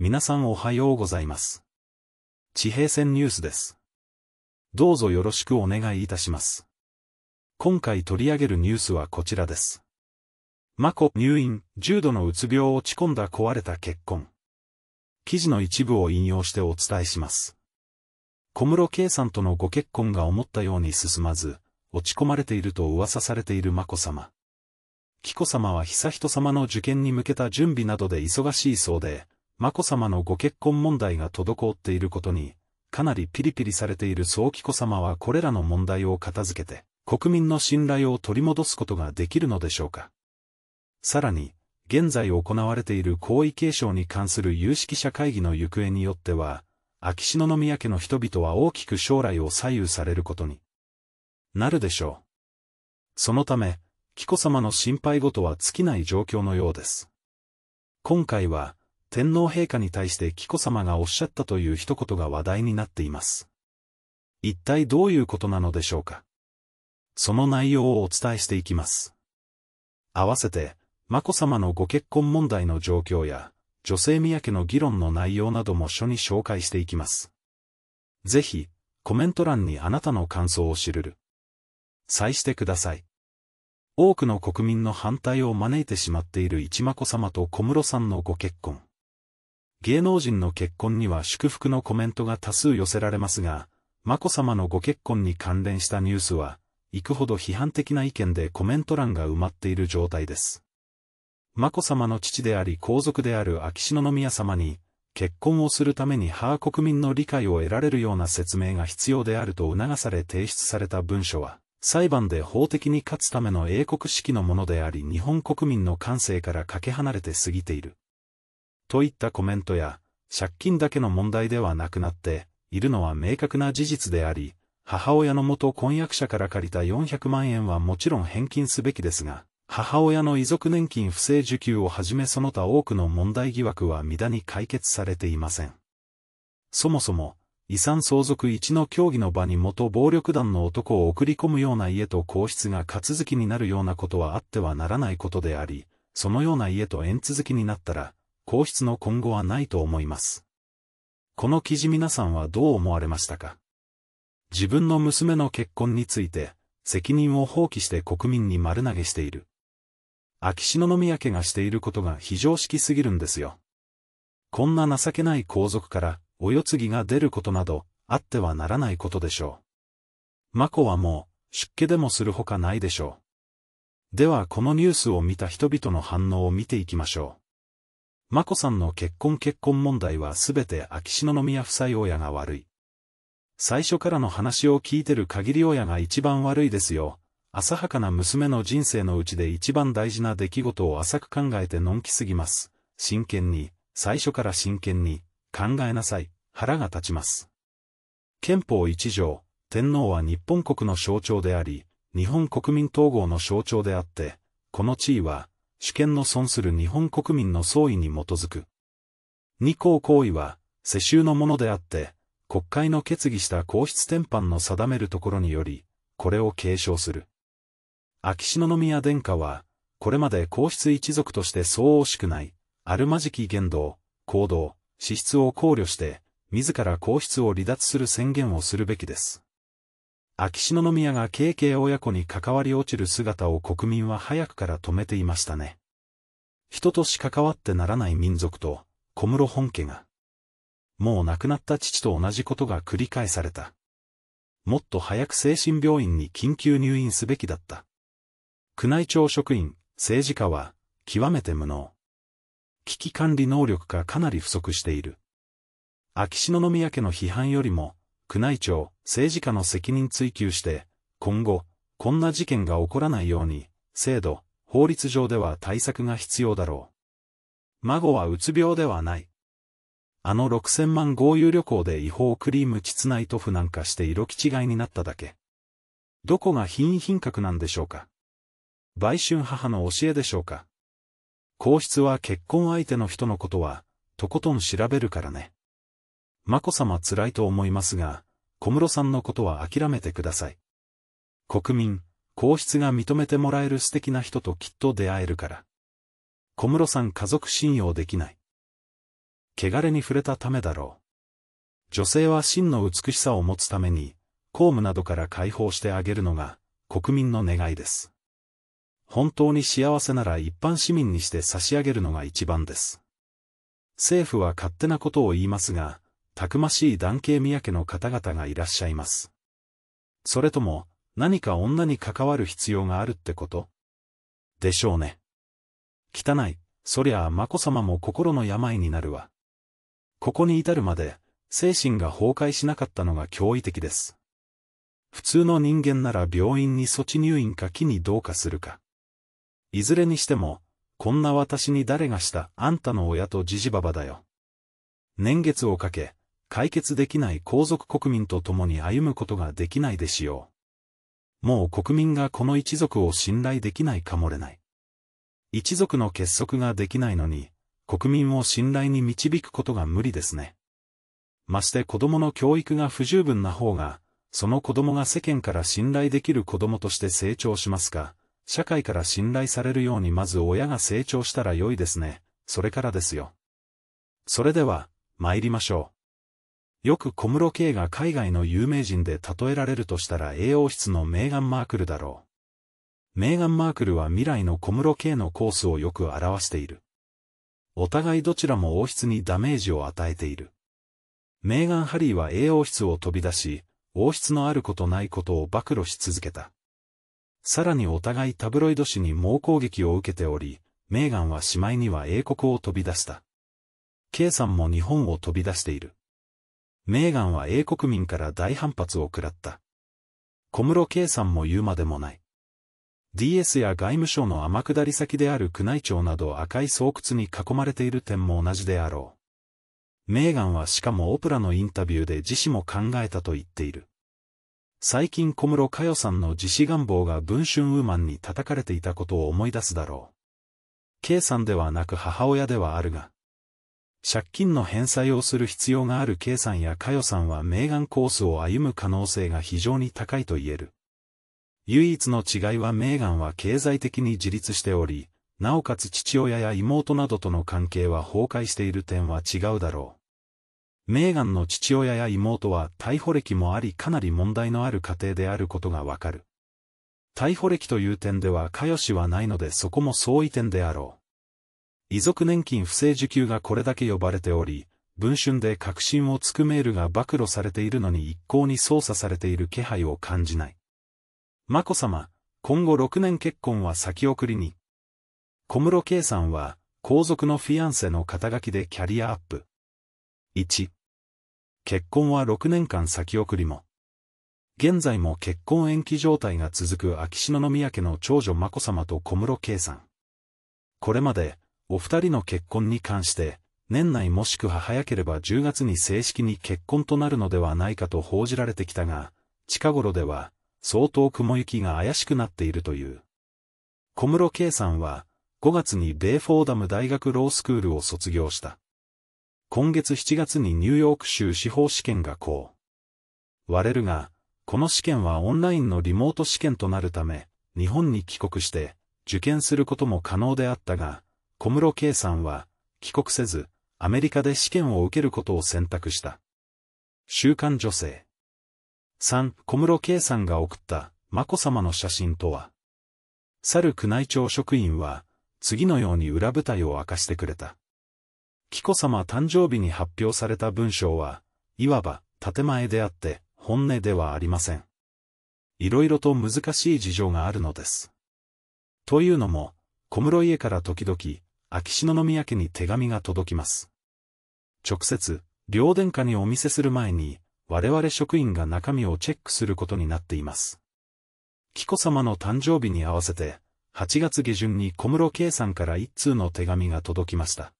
皆さんおはようございます。地平線ニュースです。どうぞよろしくお願いいたします。今回取り上げるニュースはこちらです。マコ入院、重度のうつ病落ち込んだ壊れた結婚。記事の一部を引用してお伝えします。小室圭さんとのご結婚が思ったように進まず、落ち込まれていると噂されている眞子さま。紀子さまは悠仁さまの受験に向けた準備などで忙しいそうで、眞子さまのご結婚問題が滞っていることに、かなりピリピリされている宗紀子さまはこれらの問題を片付けて、国民の信頼を取り戻すことができるのでしょうか。さらに、現在行われている皇位継承に関する有識者会議の行方によっては、秋篠宮家の人々は大きく将来を左右されることになるでしょう。そのため、紀子さまの心配事は尽きない状況のようです。今回は、天皇陛下に対して紀子さまがおっしゃったという一言が話題になっています。一体どういうことなのでしょうかその内容をお伝えしていきます。合わせて、眞子さまのご結婚問題の状況や、女性宮家の議論の内容なども書に紹介していきます。ぜひ、コメント欄にあなたの感想を知るる。再してください。多くの国民の反対を招いてしまっている一眞子様と小室さんのご結婚。芸能人の結婚には祝福のコメントが多数寄せられますが、眞子さまのご結婚に関連したニュースは、くほど批判的な意見でコメント欄が埋まっている状態です。眞子さまの父であり皇族である秋篠宮さまに、結婚をするために母国民の理解を得られるような説明が必要であると促され提出された文書は、裁判で法的に勝つための英国式のものであり日本国民の感性からかけ離れて過ぎている。といったコメントや、借金だけの問題ではなくなっているのは明確な事実であり、母親の元婚約者から借りた400万円はもちろん返金すべきですが、母親の遺族年金不正受給をはじめその他多くの問題疑惑は未だに解決されていません。そもそも、遺産相続一の協議の場に元暴力団の男を送り込むような家と皇室が勝続きになるようなことはあってはならないことであり、そのような家と縁続きになったら、皇室の今後はないと思います。この記事皆さんはどう思われましたか自分の娘の結婚について、責任を放棄して国民に丸投げしている。秋篠宮家がしていることが非常識すぎるんですよ。こんな情けない皇族から、お世継ぎが出ることなど、あってはならないことでしょう。眞子はもう、出家でもするほかないでしょう。ではこのニュースを見た人々の反応を見ていきましょう。眞子さんの結婚結婚問題はすべて秋篠宮夫妻親が悪い。最初からの話を聞いてる限り親が一番悪いですよ。浅はかな娘の人生のうちで一番大事な出来事を浅く考えてのんきすぎます。真剣に、最初から真剣に、考えなさい、腹が立ちます。憲法一条、天皇は日本国の象徴であり、日本国民統合の象徴であって、この地位は、主権の損する日本国民の総意に基づく。二項行為は、世襲のものであって、国会の決議した皇室転範の定めるところにより、これを継承する。秋篠宮殿下は、これまで皇室一族としてそう惜しくない、あるまじき言動、行動、資質を考慮して、自ら皇室を離脱する宣言をするべきです。秋篠宮が KK 親子に関わり落ちる姿を国民は早くから止めていましたね。人とし関わってならない民族と、小室本家が。もう亡くなった父と同じことが繰り返された。もっと早く精神病院に緊急入院すべきだった。宮内庁職員、政治家は、極めて無能。危機管理能力がかなり不足している。秋篠宮家の批判よりも、宮内庁、政治家の責任追及して、今後、こんな事件が起こらないように、制度、法律上では対策が必要だろう。孫はうつ病ではない。あの6000万豪遊旅行で違法クリーム膣内塗布なんかして色気違いになっただけ。どこが品位品格なんでしょうか売春母の教えでしょうか皇室は結婚相手の人のことは、とことん調べるからね。眞子さま辛いと思いますが、小室さんのことは諦めてください。国民、皇室が認めてもらえる素敵な人ときっと出会えるから。小室さん家族信用できない。汚れに触れたためだろう。女性は真の美しさを持つために、公務などから解放してあげるのが、国民の願いです。本当に幸せなら一般市民にして差し上げるのが一番です。政府は勝手なことを言いますが、たくましい男系三宅の方々がいらっしゃいます。それとも、何か女に関わる必要があるってことでしょうね。汚い、そりゃあ眞子さまも心の病になるわ。ここに至るまで、精神が崩壊しなかったのが驚異的です。普通の人間なら病院に措置入院か木にどうかするか。いずれにしても、こんな私に誰がしたあんたの親とじじばばだよ。年月をかけ、解決できない皇族国民と共に歩むことができないでしよう。もう国民がこの一族を信頼できないかもれない。一族の結束ができないのに、国民を信頼に導くことが無理ですね。まして子供の教育が不十分な方が、その子供が世間から信頼できる子供として成長しますか、社会から信頼されるようにまず親が成長したら良いですね。それからですよ。それでは、参りましょう。よく小室圭が海外の有名人で例えられるとしたら栄養室のメーガン・マークルだろう。メーガン・マークルは未来の小室圭のコースをよく表している。お互いどちらも王室にダメージを与えている。メーガン・ハリーは栄養室を飛び出し、王室のあることないことを暴露し続けた。さらにお互いタブロイド紙に猛攻撃を受けており、メーガンはしまいには英国を飛び出した。K さんも日本を飛び出している。メーガンは英国民から大反発を食らった。小室圭さんも言うまでもない。DS や外務省の天下り先である宮内庁など赤い巣窟に囲まれている点も同じであろう。メーガンはしかもオプラのインタビューで自死も考えたと言っている。最近小室佳代さんの自死願望が文春ウーマンに叩かれていたことを思い出すだろう。K さんではなく母親ではあるが、借金の返済をする必要がある K さんや佳代さんはメーガンコースを歩む可能性が非常に高いと言える。唯一の違いはメーガンは経済的に自立しており、なおかつ父親や妹などとの関係は崩壊している点は違うだろう。メーガンの父親や妹は逮捕歴もありかなり問題のある家庭であることがわかる。逮捕歴という点では佳代氏はないのでそこも相違点であろう。遺族年金不正受給がこれだけ呼ばれており、文春で確信をつくメールが暴露されているのに一向に操作されている気配を感じない。眞子さま、今後6年結婚は先送りに。小室圭さんは、皇族のフィアンセの肩書きでキャリアアップ。1。結婚は6年間先送りも。現在も結婚延期状態が続く秋篠宮家の長女眞子さまと小室圭さん。これまで、お二人の結婚に関して、年内もしくは早ければ10月に正式に結婚となるのではないかと報じられてきたが、近頃では、相当雲行きが怪しくなっているという。小室圭さんは、5月にベイフォーダム大学ロースクールを卒業した。今月7月にニューヨーク州司法試験がこう。割れるが、この試験はオンラインのリモート試験となるため、日本に帰国して、受験することも可能であったが、小室圭さんは、帰国せず、アメリカで試験を受けることを選択した。週刊女性。三、小室圭さんが送った、眞子さまの写真とは、去る宮内庁職員は、次のように裏舞台を明かしてくれた。紀子さま誕生日に発表された文章は、いわば、建前であって、本音ではありません。いろいろと難しい事情があるのです。というのも、小室家から時々、秋篠宮家に手紙が届きます。直接、両殿下にお見せする前に、我々職員が中身をチェックすることになっています。紀子様の誕生日に合わせて、8月下旬に小室圭さんから一通の手紙が届きました。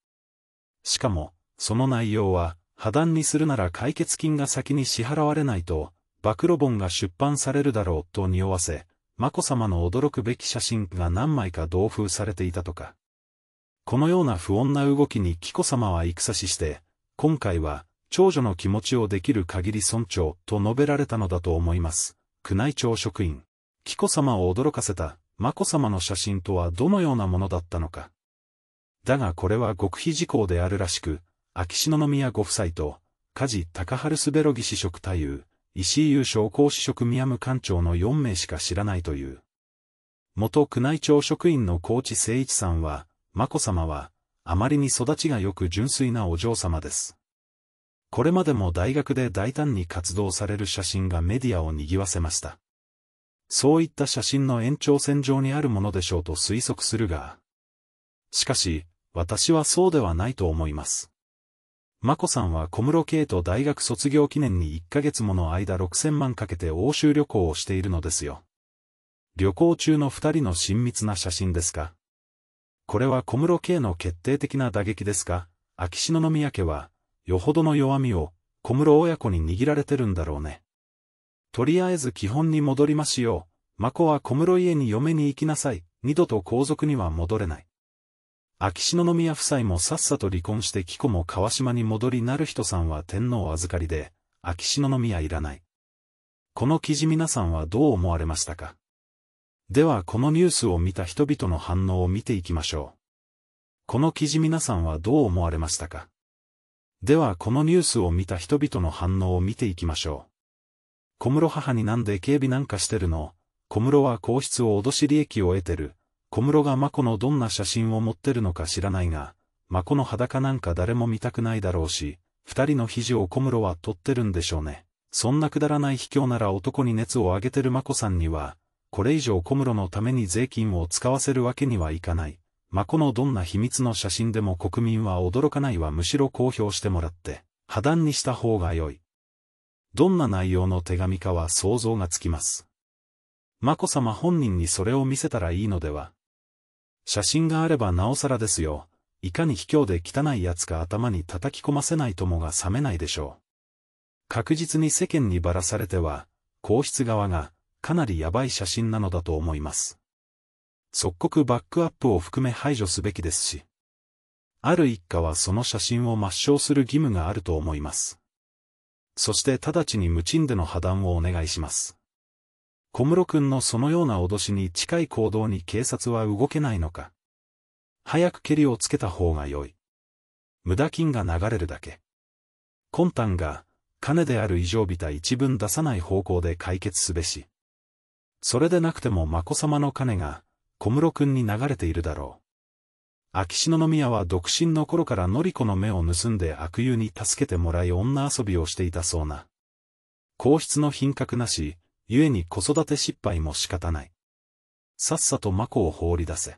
しかも、その内容は、破談にするなら解決金が先に支払われないと、暴露本が出版されるだろうと匂わせ、眞子さまの驚くべき写真が何枚か同封されていたとか。このような不穏な動きに紀子さまは戦死して、今回は、長女の気持ちをできる限り尊重と述べられたのだと思います。宮内庁職員。紀子さまを驚かせた、眞子さまの写真とはどのようなものだったのか。だがこれは極秘事項であるらしく、秋篠宮ご夫妻と、梶高春スベロギ氏職太夫、石井優勝公子職宮無官庁の4名しか知らないという。元宮内庁職員の高知誠一さんは、眞子さまは、あまりに育ちが良く純粋なお嬢様です。これまでも大学で大胆に活動される写真がメディアを賑わせました。そういった写真の延長線上にあるものでしょうと推測するが、しかし、私はそうではないと思います。眞子さんは小室圭と大学卒業記念に1ヶ月もの間6000万かけて欧州旅行をしているのですよ。旅行中の2人の親密な写真ですかこれは小室圭の決定的な打撃ですか秋篠宮家は、よほどの弱みを、小室親子に握られてるんだろうね。とりあえず基本に戻りましよう。マコは小室家に嫁に行きなさい。二度と皇族には戻れない。秋篠宮夫妻もさっさと離婚して紀子も川島に戻りなる人さんは天皇預かりで、秋篠宮いらない。この記事皆さんはどう思われましたかではこのニュースを見た人々の反応を見ていきましょう。この記事皆さんはどう思われましたかではこのニュースを見た人々の反応を見ていきましょう。小室母になんで警備なんかしてるの小室は皇室を脅し利益を得てる。小室がマコのどんな写真を持ってるのか知らないが、マコの裸なんか誰も見たくないだろうし、二人の肘を小室は取ってるんでしょうね。そんなくだらない卑怯なら男に熱を上げてるマコさんには、これ以上小室のために税金を使わせるわけにはいかない。まこのどんな秘密の写真でも国民は驚かないはむしろ公表してもらって、破談にした方が良い。どんな内容の手紙かは想像がつきます。眞子さま本人にそれを見せたらいいのでは、写真があればなおさらですよ。いかに卑怯で汚い奴か頭に叩き込ませないともが冷めないでしょう。確実に世間にばらされては、皇室側が、かなりやばい写真なのだと思います。即刻バックアップを含め排除すべきですし。ある一家はその写真を抹消する義務があると思います。そして直ちに無賃での破談をお願いします。小室君のそのような脅しに近い行動に警察は動けないのか。早く蹴りをつけた方が良い。無駄金が流れるだけ。魂胆が、金である異常びた一文出さない方向で解決すべし。それでなくても眞子さまの金が、小室君に流れているだろう。秋篠宮は独身の頃からのり子の目を盗んで悪友に助けてもらい女遊びをしていたそうな。皇室の品格なし、故に子育て失敗も仕方ない。さっさとマコを放り出せ。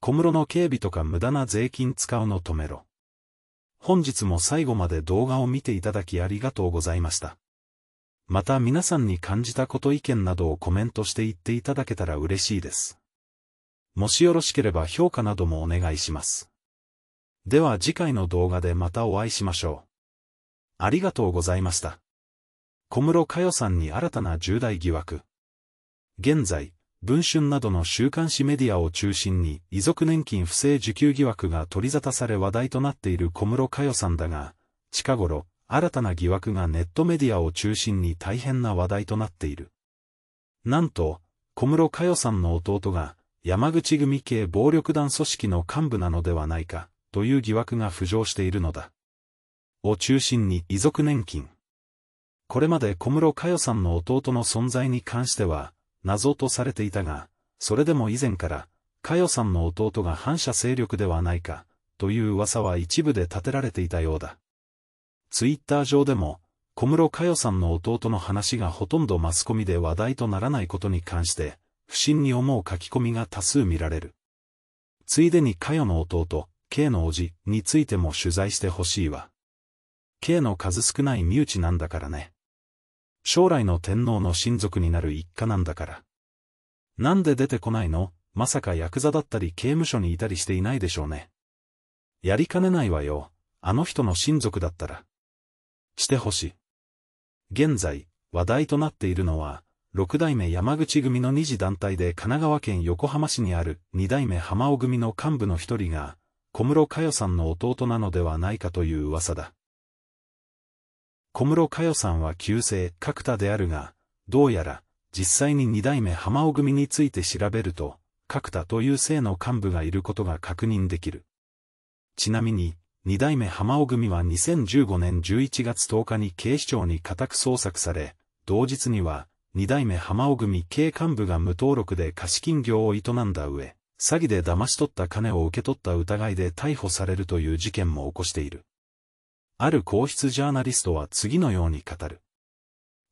小室の警備とか無駄な税金使うの止めろ。本日も最後まで動画を見ていただきありがとうございました。また皆さんに感じたこと意見などをコメントして言っていただけたら嬉しいです。もしよろしければ評価などもお願いします。では次回の動画でまたお会いしましょう。ありがとうございました。小室佳代さんに新たな重大疑惑。現在、文春などの週刊誌メディアを中心に遺族年金不正受給疑惑が取り沙汰され話題となっている小室佳代さんだが、近頃、新たな疑惑がネットメディアを中心に大変な話題となっている。なんと、小室佳代さんの弟が、山口組系暴力団組織の幹部なのではないか、という疑惑が浮上しているのだ。を中心に遺族年金。これまで小室佳代さんの弟の存在に関しては、謎とされていたが、それでも以前から、佳代さんの弟が反社勢力ではないか、という噂は一部で立てられていたようだ。ツイッター上でも、小室佳代さんの弟の話がほとんどマスコミで話題とならないことに関して、不審に思う書き込みが多数見られる。ついでに佳代の弟、K の叔父についても取材してほしいわ。K の数少ない身内なんだからね。将来の天皇の親族になる一家なんだから。なんで出てこないのまさかヤクザだったり刑務所にいたりしていないでしょうね。やりかねないわよ。あの人の親族だったら。してほしい。現在、話題となっているのは、六代目山口組の二次団体で神奈川県横浜市にある二代目浜尾組の幹部の一人が、小室佳代さんの弟なのではないかという噂だ。小室佳代さんは旧姓角田であるが、どうやら、実際に二代目浜尾組について調べると、角田という姓の幹部がいることが確認できる。ちなみに、二代目浜尾組は2015年11月10日に警視庁に家宅捜索され、同日には、二代目浜尾組系幹部が無登録で貸金業を営んだ上、詐欺で騙し取った金を受け取った疑いで逮捕されるという事件も起こしている。ある皇室ジャーナリストは次のように語る。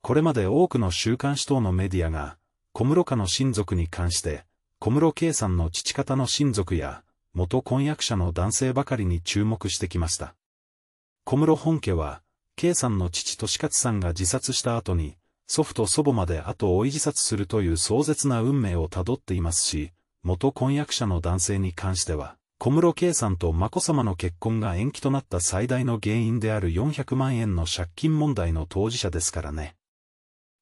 これまで多くの週刊誌等のメディアが、小室家の親族に関して、小室圭さんの父方の親族や、元婚約者の男性ばかりに注目してきました。小室本家は、圭さんの父利勝さんが自殺した後に、祖父と祖母まで後を追い自殺するという壮絶な運命をたどっていますし、元婚約者の男性に関しては、小室圭さんと眞子さまの結婚が延期となった最大の原因である400万円の借金問題の当事者ですからね。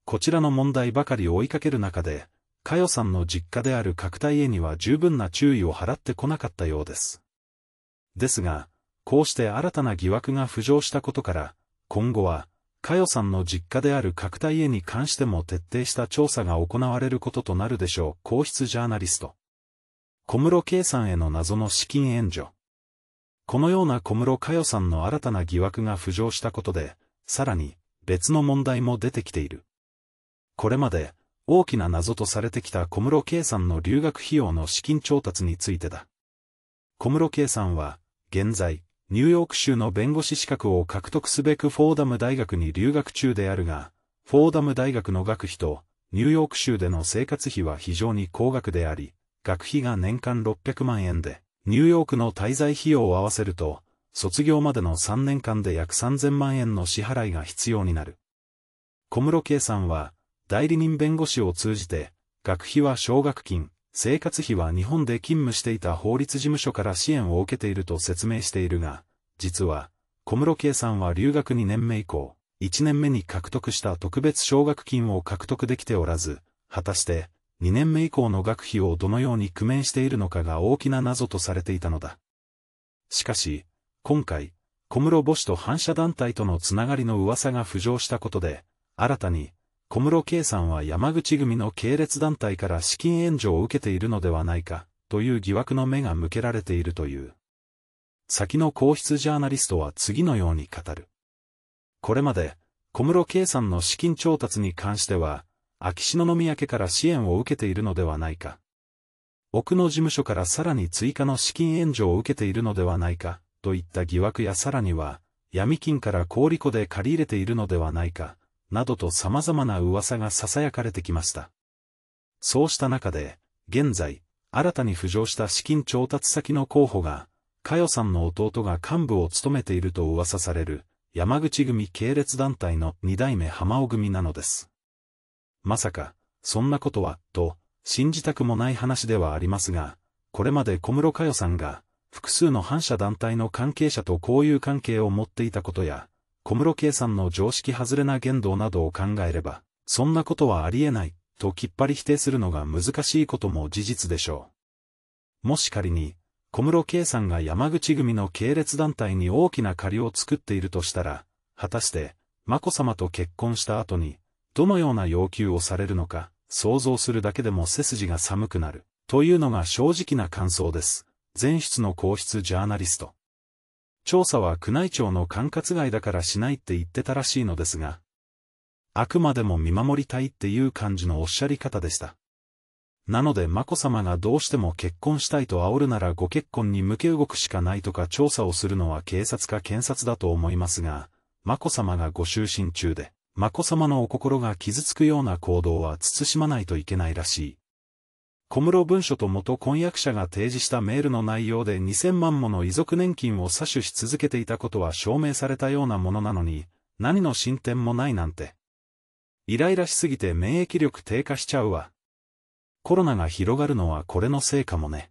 こちらの問題ばかり追いかける中で、佳代さんの実家である角田家には十分な注意を払ってこなかったようです。ですが、こうして新たな疑惑が浮上したことから、今後は、佳代さんの実家である角田家に関しても徹底した調査が行われることとなるでしょう、皇室ジャーナリスト。小室圭さんへの謎の資金援助。このような小室佳代さんの新たな疑惑が浮上したことで、さらに別の問題も出てきている。これまで大きな謎とされてきた小室圭さんの留学費用の資金調達についてだ。小室圭さんは、現在、ニューヨーク州の弁護士資格を獲得すべくフォーダム大学に留学中であるが、フォーダム大学の学費とニューヨーク州での生活費は非常に高額であり、学費が年間600万円で、ニューヨークの滞在費用を合わせると、卒業までの3年間で約3000万円の支払いが必要になる。小室圭さんは、代理人弁護士を通じて、学費は奨学金、生活費は日本で勤務していた法律事務所から支援を受けていると説明しているが、実は、小室圭さんは留学2年目以降、1年目に獲得した特別奨学金を獲得できておらず、果たして、2年目以降の学費をどのように工面しているのかが大きな謎とされていたのだ。しかし、今回、小室母子と反社団体とのつながりの噂が浮上したことで、新たに、小室圭さんは山口組の系列団体から資金援助を受けているのではないか、という疑惑の目が向けられているという。先の皇室ジャーナリストは次のように語る。これまで、小室圭さんの資金調達に関しては、秋篠宮家から支援を受けているのではないか。奥の事務所からさらに追加の資金援助を受けているのではないか、といった疑惑やさらには、闇金から小売庫で借り入れているのではないか、などと様々な噂が囁かれてきました。そうした中で、現在、新たに浮上した資金調達先の候補が、佳代さんの弟が幹部を務めていると噂される、山口組系列団体の二代目浜尾組なのです。まさか、そんなことは、と、信じたくもない話ではありますが、これまで小室佳代さんが、複数の反社団体の関係者と交友関係を持っていたことや、小室圭さんの常識外れな言動などを考えれば、そんなことはありえない、ときっぱり否定するのが難しいことも事実でしょう。もし仮に、小室圭さんが山口組の系列団体に大きな借りを作っているとしたら、果たして、眞子さまと結婚した後に、どのような要求をされるのか、想像するだけでも背筋が寒くなる、というのが正直な感想です。前出の皇室ジャーナリスト。調査は宮内庁の管轄外だからしないって言ってたらしいのですが、あくまでも見守りたいっていう感じのおっしゃり方でした。なので眞子さまがどうしても結婚したいと煽るならご結婚に向け動くしかないとか調査をするのは警察か検察だと思いますが、眞子さまがご就寝中で、眞子さまのお心が傷つくような行動は慎まないといけないらしい。小室文書と元婚約者が提示したメールの内容で2000万もの遺族年金を詐取し続けていたことは証明されたようなものなのに、何の進展もないなんて。イライラしすぎて免疫力低下しちゃうわ。コロナが広がるのはこれのせいかもね。